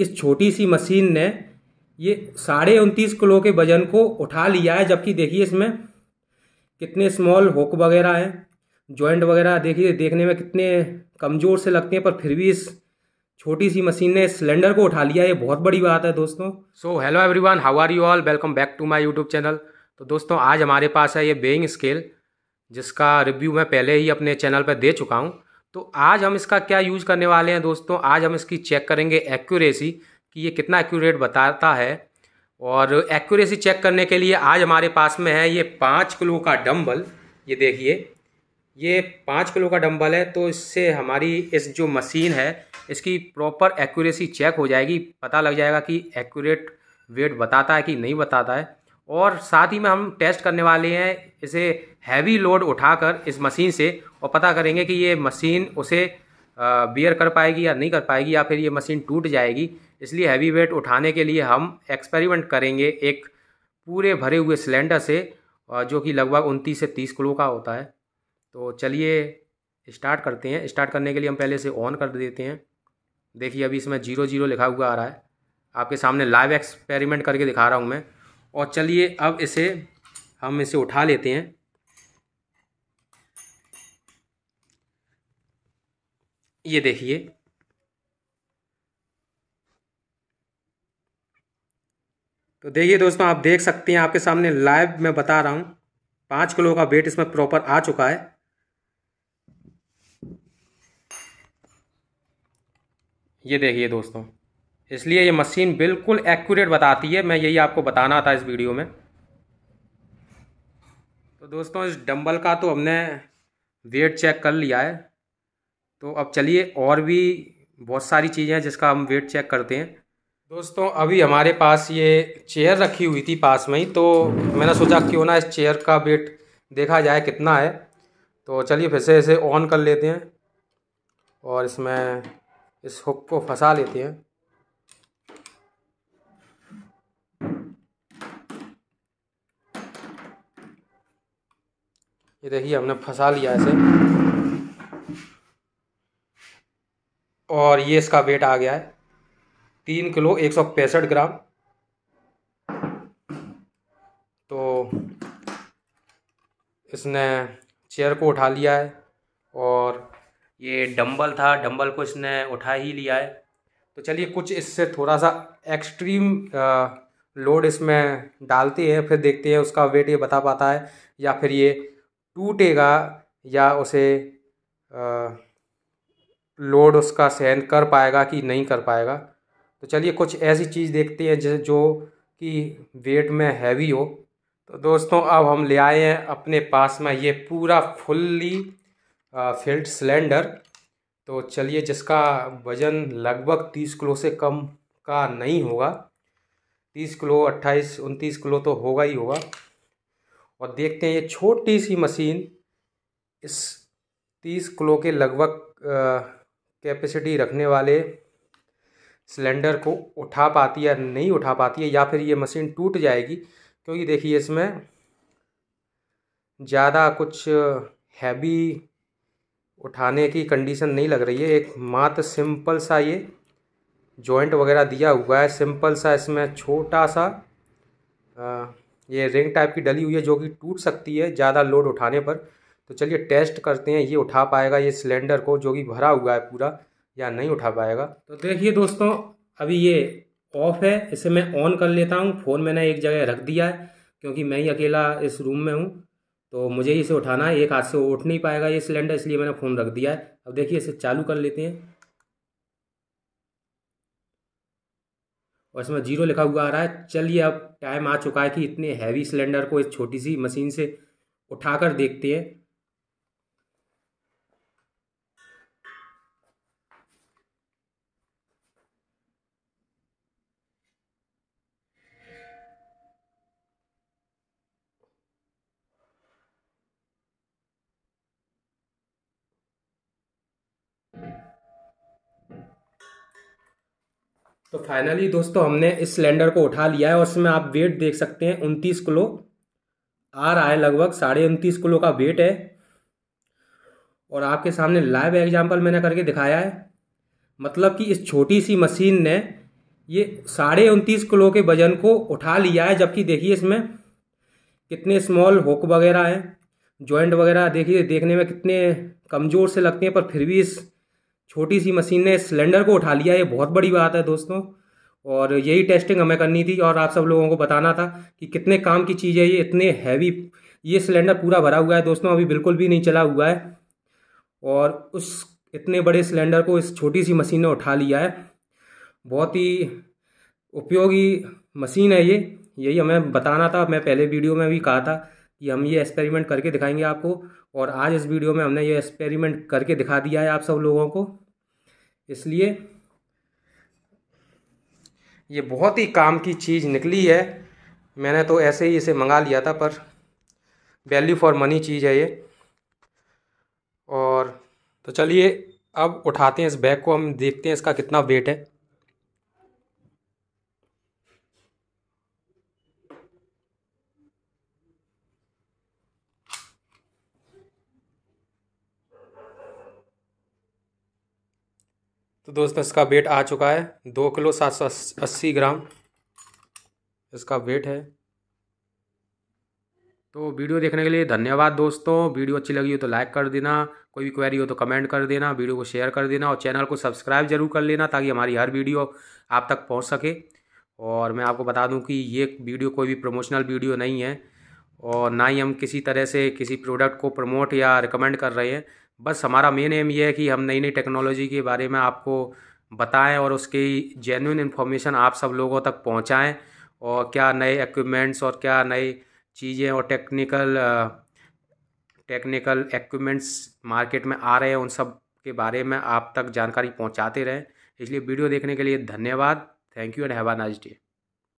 इस छोटी सी मशीन ने ये साढ़े उनतीस किलो के वजन को उठा लिया है जबकि देखिए इसमें कितने स्मॉल हुक वगैरह हैं जॉइंट वगैरह देखिए देखने में कितने कमज़ोर से लगते हैं पर फिर भी इस छोटी सी मशीन ने सिलेंडर को उठा लिया ये बहुत बड़ी बात है दोस्तों so hello everyone how are you all welcome back to my YouTube channel तो दोस्तों आज हमारे पास है ये बेइंग स्केल जिसका रिव्यू मैं पहले ही अपने चैनल पर दे चुका हूँ तो आज हम इसका क्या यूज करने वाले हैं दोस्तों आज हम इसकी चेक करेंगे एक्यूरेसी कि ये कितना एक्यूरेट बताता है और एक्यूरेसी चेक करने के लिए आज हमारे पास में है ये पाँच किलो का डम्बल ये देखिए ये पाँच किलो का डम्बल है तो इससे हमारी इस जो मशीन है इसकी प्रॉपर एक्यूरेसी चेक हो जाएगी पता लग जाएगा कि एक्यूरेट वेट बताता है कि नहीं बताता है और साथ ही में हम टेस्ट करने वाले हैं इसे हैवी लोड उठाकर इस मशीन से और पता करेंगे कि ये मशीन उसे बियर कर पाएगी या नहीं कर पाएगी या फिर ये मशीन टूट जाएगी इसलिए हैवी वेट उठाने के लिए हम एक्सपेरिमेंट करेंगे एक पूरे भरे हुए सिलेंडर से जो कि लगभग उनतीस से तीस किलो का होता है तो चलिए स्टार्ट करते हैं स्टार्ट करने के लिए हम पहले से ऑन कर देते हैं देखिए अभी इसमें जीरो जीरो लिखा हुआ आ रहा है आपके सामने लाइव एक्सपेरिमेंट करके दिखा रहा हूँ मैं और चलिए अब इसे हम इसे उठा लेते हैं ये देखिए तो देखिए दोस्तों आप देख सकते हैं आपके सामने लाइव मैं बता रहा हूँ पाँच किलो का वेट इसमें प्रॉपर आ चुका है ये देखिए दोस्तों इसलिए ये मशीन बिल्कुल एक्यूरेट बताती है मैं यही आपको बताना था इस वीडियो में तो दोस्तों इस डंबल का तो हमने वेट चेक कर लिया है तो अब चलिए और भी बहुत सारी चीज़ें हैं जिसका हम वेट चेक करते हैं दोस्तों अभी हमारे पास ये चेयर रखी हुई थी पास में ही तो मैंने सोचा क्यों ना इस चेयर का वेट देखा जाए कितना है तो चलिए फिर से इसे ऑन कर लेते हैं और इसमें इस हुक को फंसा लेते हैं ये देखिए हमने फंसा लिया इसे और ये इसका वेट आ गया है तीन किलो एक सौ पैंसठ ग्राम तो इसने चेयर को उठा लिया है और ये डंबल था डंबल को इसने उठा ही लिया है तो चलिए कुछ इससे थोड़ा सा एक्सट्रीम लोड इसमें डालते हैं फिर देखते हैं उसका वेट ये बता पाता है या फिर ये टूटेगा या उसे लोड उसका सहन कर पाएगा कि नहीं कर पाएगा तो चलिए कुछ ऐसी चीज़ देखते हैं जो कि वेट में हैवी हो तो दोस्तों अब हम ले आए हैं अपने पास में ये पूरा फुल्ली फिल्ड सिलेंडर तो चलिए जिसका वज़न लगभग तीस किलो से कम का नहीं होगा तीस किलो अट्ठाईस उनतीस किलो तो होगा ही होगा और देखते हैं ये छोटी सी मशीन इस तीस किलो के लगभग कैपेसिटी रखने वाले सिलेंडर को उठा पाती है नहीं उठा पाती है या फिर ये मशीन टूट जाएगी क्योंकि देखिए इसमें ज़्यादा कुछ हैवी उठाने की कंडीशन नहीं लग रही है एक मात्र सिंपल सा ये जॉइंट वगैरह दिया हुआ है सिंपल सा इसमें छोटा सा आ, ये रिंग टाइप की डली हुई है जो कि टूट सकती है ज़्यादा लोड उठाने पर तो चलिए टेस्ट करते हैं ये उठा पाएगा ये सिलेंडर को जो कि भरा हुआ है पूरा या नहीं उठा पाएगा तो देखिए दोस्तों अभी ये ऑफ़ है इसे मैं ऑन कर लेता हूँ फ़ोन मैंने एक जगह रख दिया है क्योंकि मैं ही अकेला इस रूम में हूँ तो मुझे इसे उठाना है एक हाथ से उठ नहीं पाएगा ये सिलेंडर इसलिए मैंने फ़ोन रख दिया है अब देखिए इसे चालू कर लेते हैं और इसमें जीरो लिखा हुआ आ रहा है चलिए अब टाइम आ चुका है कि इतने हैवी सिलेंडर को इस छोटी सी मशीन से उठाकर देखते हैं तो फाइनली दोस्तों हमने इस सिलेंडर को उठा लिया है और इसमें आप वेट देख सकते हैं उनतीस किलो आ रहा है लगभग साढ़े उनतीस किलो का वेट है और आपके सामने लाइव एग्जाम्पल मैंने करके दिखाया है मतलब कि इस छोटी सी मशीन ने ये साढ़े उनतीस किलो के वज़न को उठा लिया है जबकि देखिए इसमें कितने स्मॉल हुक वगैरह हैं जॉइंट वगैरह देखिए देखने में कितने कमज़ोर से लगते हैं पर फिर भी इस छोटी सी मशीन ने सिलेंडर को उठा लिया ये बहुत बड़ी बात है दोस्तों और यही टेस्टिंग हमें करनी थी और आप सब लोगों को बताना था कि कितने काम की चीज़ है ये इतने हैवी ये सिलेंडर पूरा भरा हुआ है दोस्तों अभी बिल्कुल भी नहीं चला हुआ है और उस इतने बड़े सिलेंडर को इस छोटी सी मशीन ने उठा लिया है बहुत ही उपयोगी मशीन है ये यही हमें बताना था मैं पहले वीडियो में भी कहा था कि हम ये एक्सपेरिमेंट करके दिखाएंगे आपको और आज इस वीडियो में हमने ये एक्सपेरिमेंट करके दिखा दिया है आप सब लोगों को इसलिए ये बहुत ही काम की चीज़ निकली है मैंने तो ऐसे ही इसे मंगा लिया था पर वैल्यू फॉर मनी चीज़ है ये और तो चलिए अब उठाते हैं इस बैग को हम देखते हैं इसका कितना वेट है तो दोस्तों इसका वेट आ चुका है दो किलो सात सौ अस्सी ग्राम इसका वेट है तो वीडियो देखने के लिए धन्यवाद दोस्तों वीडियो अच्छी लगी हो तो लाइक कर देना कोई भी क्वेरी हो तो कमेंट कर देना वीडियो को शेयर कर देना और चैनल को सब्सक्राइब जरूर कर लेना ताकि हमारी हर वीडियो आप तक पहुंच सके और मैं आपको बता दूं कि ये वीडियो कोई भी प्रमोशनल वीडियो नहीं है और ना ही हम किसी तरह से किसी प्रोडक्ट को प्रमोट या रिकमेंड कर रहे हैं बस हमारा मेन एम ये है कि हम नई नई टेक्नोलॉजी के बारे में आपको बताएं और उसकी जेन्यून इन्फॉर्मेशन आप सब लोगों तक पहुंचाएं और क्या नए इक्विपमेंट्स और क्या नई चीज़ें और टेक्निकल टेक्निकल इक्विपमेंट्स मार्केट में आ रहे हैं उन सब के बारे में आप तक जानकारी पहुंचाते रहें इसलिए वीडियो देखने के लिए धन्यवाद thank you and have a nice day